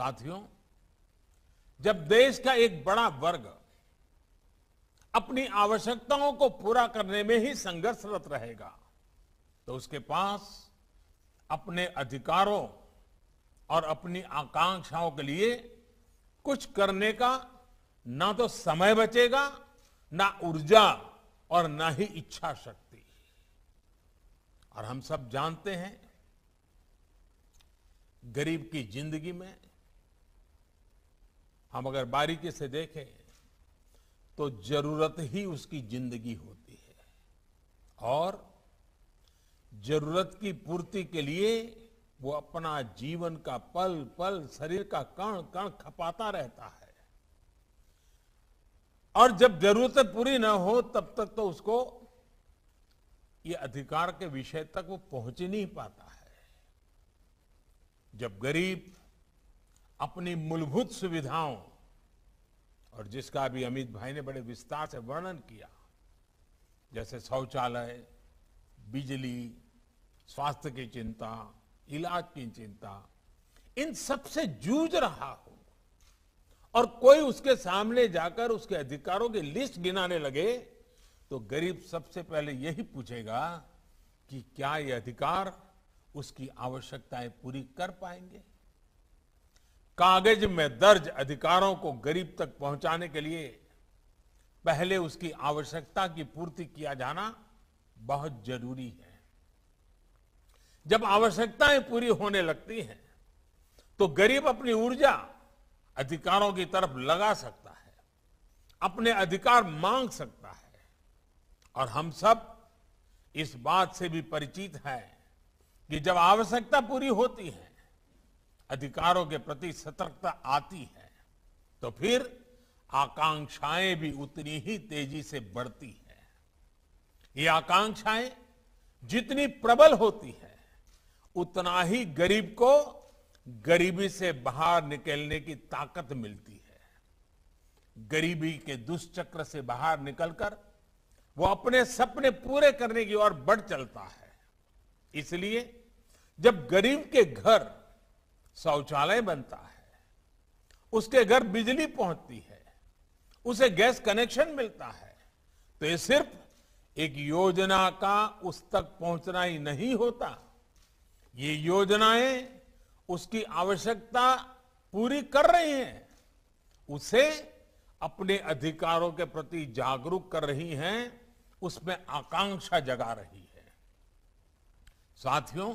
साथियों जब देश का एक बड़ा वर्ग अपनी आवश्यकताओं को पूरा करने में ही संघर्षरत रहेगा तो उसके पास अपने अधिकारों और अपनी आकांक्षाओं के लिए कुछ करने का ना तो समय बचेगा ना ऊर्जा और ना ही इच्छा शक्ति और हम सब जानते हैं गरीब की जिंदगी में हम अगर बारीकी से देखें तो जरूरत ही उसकी जिंदगी होती है और जरूरत की पूर्ति के लिए वो अपना जीवन का पल पल शरीर का कण कण खपाता रहता है और जब जरूरतें पूरी ना हो तब तक तो उसको ये अधिकार के विषय तक वो पहुंच ही नहीं पाता है जब गरीब अपनी मूलभूत सुविधाओं और जिसका भी अमित भाई ने बड़े विस्तार से वर्णन किया जैसे शौचालय बिजली स्वास्थ्य की चिंता इलाज की चिंता इन सब से जूझ रहा हो और कोई उसके सामने जाकर उसके अधिकारों की लिस्ट गिनाने लगे तो गरीब सबसे पहले यही पूछेगा कि क्या ये अधिकार उसकी आवश्यकताएं पूरी कर पाएंगे कागज में दर्ज अधिकारों को गरीब तक पहुंचाने के लिए पहले उसकी आवश्यकता की पूर्ति किया जाना बहुत जरूरी है जब आवश्यकताएं पूरी होने लगती हैं तो गरीब अपनी ऊर्जा अधिकारों की तरफ लगा सकता है अपने अधिकार मांग सकता है और हम सब इस बात से भी परिचित हैं कि जब आवश्यकता पूरी होती है अधिकारों के प्रति सतर्कता आती है तो फिर आकांक्षाएं भी उतनी ही तेजी से बढ़ती है ये आकांक्षाएं जितनी प्रबल होती है उतना ही गरीब को गरीबी से बाहर निकलने की ताकत मिलती है गरीबी के दुष्चक्र से बाहर निकलकर वो अपने सपने पूरे करने की ओर बढ़ चलता है इसलिए जब गरीब के घर शौचालय बनता है उसके घर बिजली पहुंचती है उसे गैस कनेक्शन मिलता है तो ये सिर्फ एक योजना का उस तक पहुंचना ही नहीं होता ये योजनाएं उसकी आवश्यकता पूरी कर रही हैं उसे अपने अधिकारों के प्रति जागरूक कर रही हैं उसमें आकांक्षा जगा रही है साथियों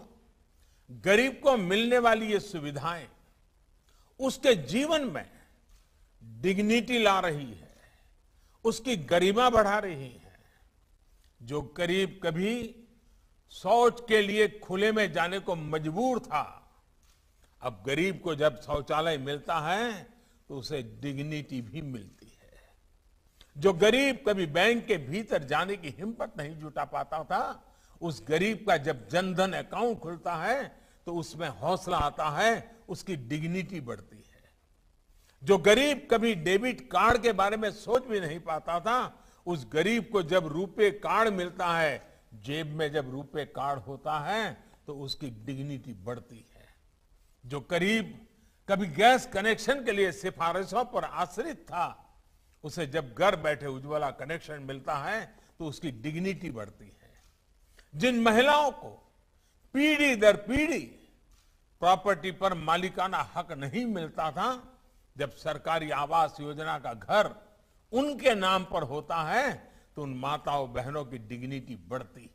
गरीब को मिलने वाली ये सुविधाएं उसके जीवन में डिग्निटी ला रही है उसकी गरिमा बढ़ा रही है जो गरीब कभी शौच के लिए खुले में जाने को मजबूर था अब गरीब को जब शौचालय मिलता है तो उसे डिग्निटी भी मिलती है जो गरीब कभी बैंक के भीतर जाने की हिम्मत नहीं जुटा पाता था उस गरीब का जब जनधन अकाउंट खुलता है तो उसमें हौसला आता है उसकी डिग्निटी बढ़ती है जो गरीब कभी डेबिट कार्ड के बारे में सोच भी नहीं पाता था उस गरीब को जब रुपए कार्ड मिलता है जेब में जब रुपए कार्ड होता है तो उसकी डिग्निटी बढ़ती है जो गरीब कभी गैस कनेक्शन के लिए सिफारिशों पर आश्रित था उसे जब घर बैठे उज्ज्वला कनेक्शन मिलता है तो उसकी डिग्निटी बढ़ती है जिन महिलाओं को पीढ़ी दर पीढ़ी प्रॉपर्टी पर मालिकाना हक नहीं मिलता था जब सरकारी आवास योजना का घर उनके नाम पर होता है तो उन माताओं बहनों की डिग्निटी बढ़ती है